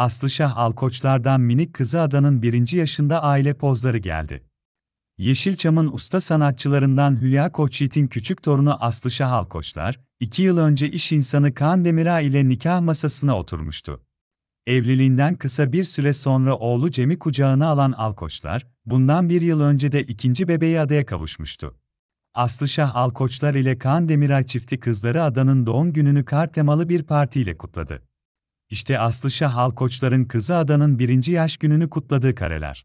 Aslışah Alkoçlar'dan minik kızı adanın birinci yaşında aile pozları geldi. Yeşilçam'ın usta sanatçılarından Hülya Koçyiğit'in küçük torunu Aslışah Alkoçlar, iki yıl önce iş insanı Kaan Demirağ ile nikah masasına oturmuştu. Evliliğinden kısa bir süre sonra oğlu Cem'i kucağına alan Alkoçlar, bundan bir yıl önce de ikinci bebeği adaya kavuşmuştu. Aslışah Alkoçlar ile Kaan Demiray çifti kızları adanın doğum gününü kar temalı bir partiyle kutladı. İşte Aslışa Halkoçların kızı adanın birinci yaş gününü kutladığı kareler.